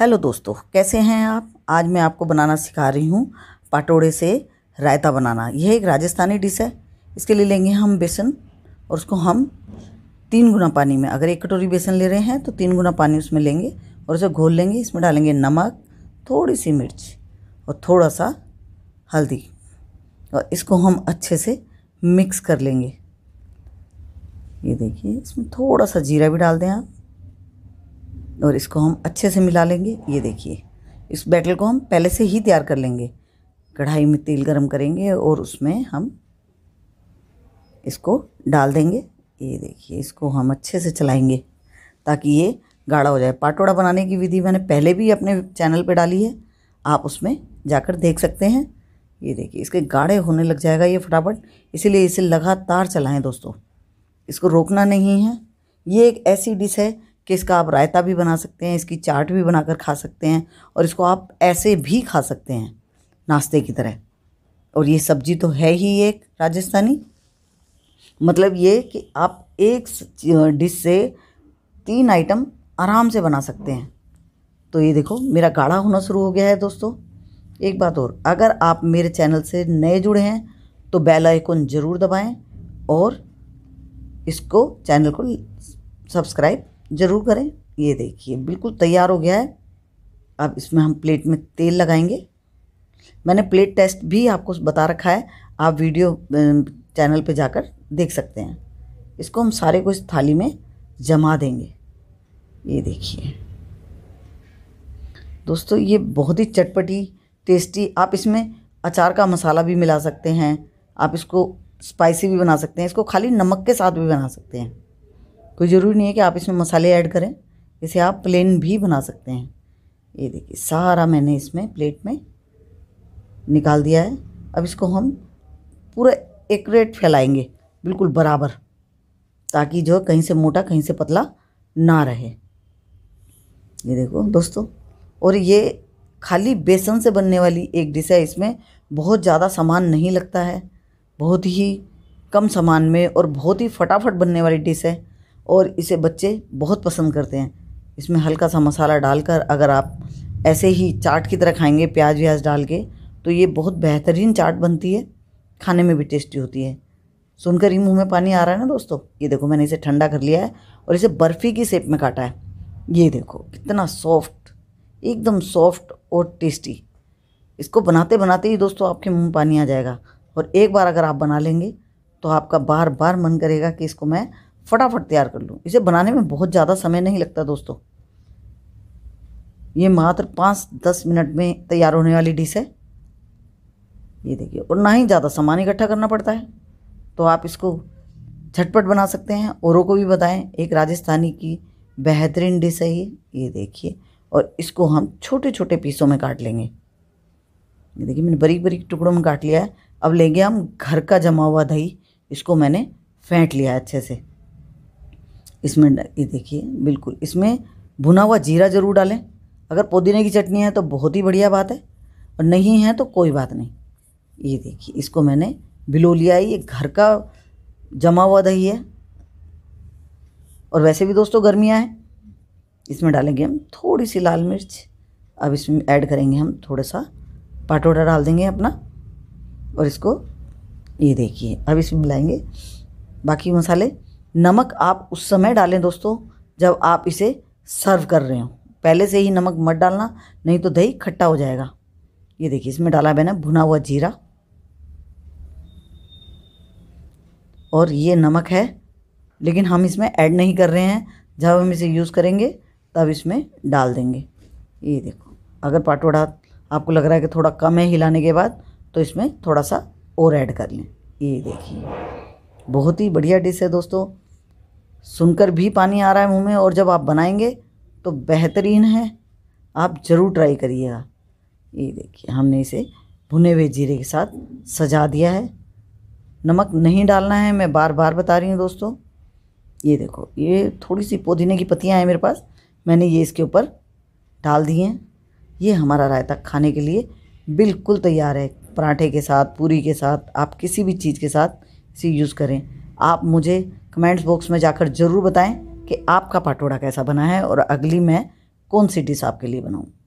hello दोस्तों कैसे हैं आप आज मैं आपको बनाना सिखा रही हूँ पाटोड़े से रायता बनाना यह एक राजस्थानी डिश है इसके लिए लेंगे हम बेसन और उसको हम तीन गुना पानी में अगर एक कटोरी बेसन ले रहे हैं तो तीन गुना पानी उसमें लेंगे और उसे घोल लेंगे इसमें डालेंगे नमक थोड़ी सी मिर्च और थोड़ा सा हल्दी और इसको हम अच्छे से मिक्स कर लेंगे ये देखिए इसमें थोड़ा सा जीरा भी डाल दें आप और इसको हम अच्छे से मिला लेंगे ये देखिए इस बैटर को हम पहले से ही तैयार कर लेंगे कढ़ाई में तेल गरम करेंगे और उसमें हम इसको डाल देंगे ये देखिए इसको हम अच्छे से चलाएंगे ताकि ये गाढ़ा हो जाए पाटोड़ा बनाने की विधि मैंने पहले भी अपने चैनल पे डाली है आप उसमें जाकर देख सकते हैं ये देखिए इसके गाढ़े होने लग जाएगा ये फटाफट इसीलिए इसे लगातार चलाएं दोस्तों इसको रोकना नहीं है ये एक ऐसी डिश है कि इसका आप रायता भी बना सकते हैं इसकी चाट भी बनाकर खा सकते हैं और इसको आप ऐसे भी खा सकते हैं नाश्ते की तरह और ये सब्जी तो है ही एक राजस्थानी मतलब ये कि आप एक डिश से तीन आइटम आराम से बना सकते हैं तो ये देखो मेरा गाढ़ा होना शुरू हो गया है दोस्तों एक बात और अगर आप मेरे चैनल से नए जुड़े हैं तो बेल आइकन ज़रूर दबाएं और इसको चैनल को सब्सक्राइब ज़रूर करें ये देखिए बिल्कुल तैयार हो गया है अब इसमें हम प्लेट में तेल लगाएंगे मैंने प्लेट टेस्ट भी आपको बता रखा है आप वीडियो चैनल पे जाकर देख सकते हैं इसको हम सारे को इस थाली में जमा देंगे ये देखिए दोस्तों ये बहुत ही चटपटी टेस्टी आप इसमें अचार का मसाला भी मिला सकते हैं आप इसको स्पाइसी भी बना सकते हैं इसको खाली नमक के साथ भी बना सकते हैं कोई ज़रूरी नहीं है कि आप इसमें मसाले ऐड करें इसे आप प्लेन भी बना सकते हैं ये देखिए सारा मैंने इसमें प्लेट में निकाल दिया है अब इसको हम पूरा रेट फैलाएँगे बिल्कुल बराबर ताकि जो कहीं से मोटा कहीं से पतला ना रहे ये देखो दोस्तों और ये खाली बेसन से बनने वाली एक डिश है इसमें बहुत ज़्यादा सामान नहीं लगता है बहुत ही कम सामान में और बहुत ही फटाफट बनने वाली डिश है और इसे बच्चे बहुत पसंद करते हैं इसमें हल्का सा मसाला डालकर अगर आप ऐसे ही चाट की तरह खाएंगे प्याज व्याज डाल के तो ये बहुत बेहतरीन चाट बनती है खाने में भी टेस्टी होती है सुनकर ही मुंह में पानी आ रहा है ना दोस्तों ये देखो मैंने इसे ठंडा कर लिया है और इसे बर्फ़ी की शेप में काटा है ये देखो कितना सॉफ्ट एकदम सॉफ्ट और टेस्टी इसको बनाते बनाते ही दोस्तों आपके मुंह में पानी आ जाएगा और एक बार अगर आप बना लेंगे तो आपका बार बार मन करेगा कि इसको मैं फटाफट तैयार कर लूँ इसे बनाने में बहुत ज़्यादा समय नहीं लगता दोस्तों ये मात्र पाँच दस मिनट में तैयार होने वाली डिश है ये देखिए और ना ही ज़्यादा सामान इकट्ठा करना पड़ता है तो आप इसको झटपट बना सकते हैं औरों को भी बताएं एक राजस्थानी की बेहतरीन डिश है ये ये देखिए और इसको हम छोटे छोटे पीसों में काट लेंगे ये देखिए मैंने बरीक बरीक टुकड़ों में काट लिया है अब लेंगे हम घर का जमा हुआ दही इसको मैंने फेंट लिया है अच्छे से इसमें ये देखिए बिल्कुल इसमें भुना हुआ जीरा ज़रूर डालें अगर पुदीने की चटनी है तो बहुत ही बढ़िया बात है और नहीं है तो कोई बात नहीं ये देखिए इसको मैंने बिलो लिया ये घर का जमा हुआ दही है और वैसे भी दोस्तों गर्मियाँ हैं इसमें डालेंगे हम थोड़ी सी लाल मिर्च अब इसमें ऐड करेंगे हम थोड़ा सा पाटोटा डाल देंगे अपना और इसको ये देखिए अब इसमें मिलाएंगे बाकी मसाले नमक आप उस समय डालें दोस्तों जब आप इसे सर्व कर रहे हो पहले से ही नमक मत डालना नहीं तो दही खट्टा हो जाएगा ये देखिए इसमें डाला मैंने भुना हुआ जीरा और ये नमक है लेकिन हम इसमें ऐड नहीं कर रहे हैं जब हम इसे यूज़ करेंगे तब इसमें डाल देंगे ये देखो अगर पाटोड़ा आपको लग रहा है कि थोड़ा कम है हिलाने के बाद तो इसमें थोड़ा सा और ऐड कर लें ये देखिए बहुत ही बढ़िया डिश है दोस्तों सुनकर भी पानी आ रहा है मुंह में और जब आप बनाएंगे तो बेहतरीन है आप ज़रूर ट्राई करिएगा ये देखिए हमने इसे भुने हुए जीरे के साथ सजा दिया है नमक नहीं डालना है मैं बार बार बता रही हूँ दोस्तों ये देखो ये थोड़ी सी पुदीने की पत्तियाँ हैं मेरे पास मैंने ये इसके ऊपर डाल दिए हैं ये हमारा रायता खाने के लिए बिल्कुल तैयार है पराठे के साथ पूरी के साथ आप किसी भी चीज़ के साथ सी यूज़ करें आप मुझे कमेंट्स बॉक्स में जाकर ज़रूर बताएं कि आपका पाटोड़ा कैसा बना है और अगली मैं कौन सी डिश आपके लिए बनाऊँ